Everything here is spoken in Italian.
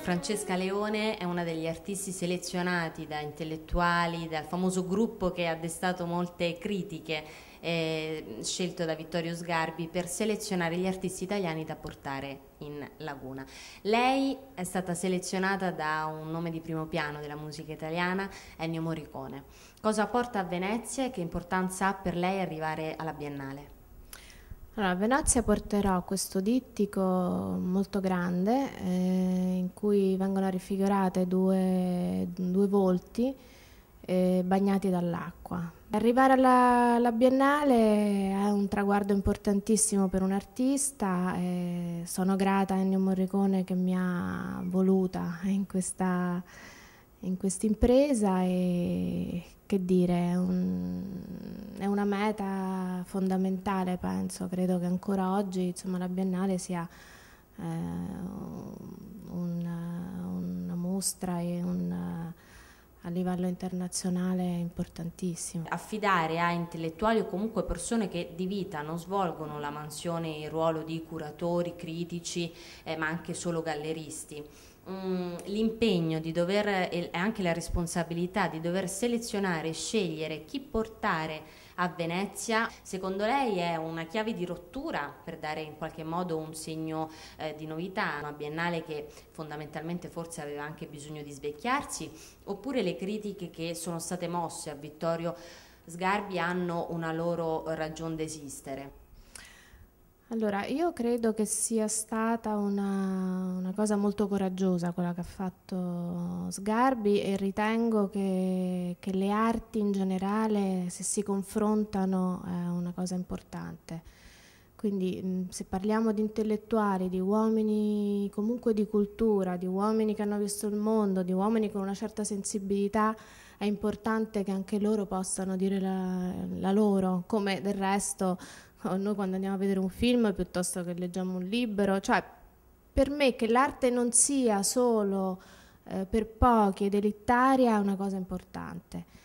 Francesca Leone è una degli artisti selezionati da intellettuali, dal famoso gruppo che ha destato molte critiche eh, scelto da Vittorio Sgarbi per selezionare gli artisti italiani da portare in Laguna. Lei è stata selezionata da un nome di primo piano della musica italiana, Ennio Morricone. Cosa porta a Venezia e che importanza ha per lei arrivare alla Biennale? Allora, Venezia porterò questo dittico molto grande eh, in cui vengono raffigurate due, due volti eh, bagnati dall'acqua. Arrivare alla, alla, Biennale è un traguardo importantissimo per un artista e eh, sono grata a Ennio Morricone che mi ha voluta in questa in questa impresa e che dire, è, un, è, una meta fondamentale, penso, credo che ancora oggi insomma, la Biennale sia eh, un, una mostra e un a livello internazionale è importantissimo. Affidare a intellettuali o comunque persone che di vita non svolgono la mansione il ruolo di curatori, critici, eh, ma anche solo galleristi. Mm, l'impegno di dover e anche la responsabilità di dover selezionare e scegliere chi portare a Venezia. Secondo lei è una chiave di rottura per dare in qualche modo un segno eh, di novità, una biennale che fondamentalmente forse aveva anche bisogno di svecchiarsi, oppure le critiche che sono state mosse a Vittorio Sgarbi hanno una loro ragione d'esistere? Allora, io credo che sia stata una, una, cosa molto coraggiosa quella che ha fatto Sgarbi e ritengo che, che le arti in generale, se si confrontano, è una cosa importante. Quindi se parliamo di intellettuali, di uomini comunque di cultura, di uomini che hanno visto il mondo, di uomini con una certa sensibilità, è importante che anche loro possano dire la, la loro, come del resto o oh, noi quando andiamo a vedere un film piuttosto che leggiamo un libro, cioè per me che l'arte non sia solo eh, per pochi ed elitaria è una cosa importante.